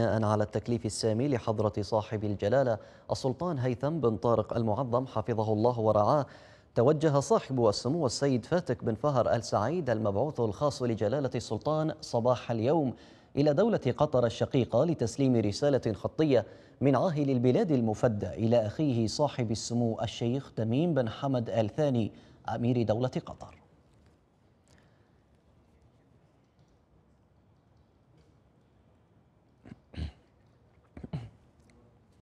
بناء على التكليف السامي لحضرة صاحب الجلالة السلطان هيثم بن طارق المعظم حفظه الله ورعاه توجه صاحب السمو السيد فاتك بن فهر السعيد المبعوث الخاص لجلالة السلطان صباح اليوم إلى دولة قطر الشقيقة لتسليم رسالة خطية من عاهل البلاد المفدى إلى أخيه صاحب السمو الشيخ تميم بن حمد آل ثاني أمير دولة قطر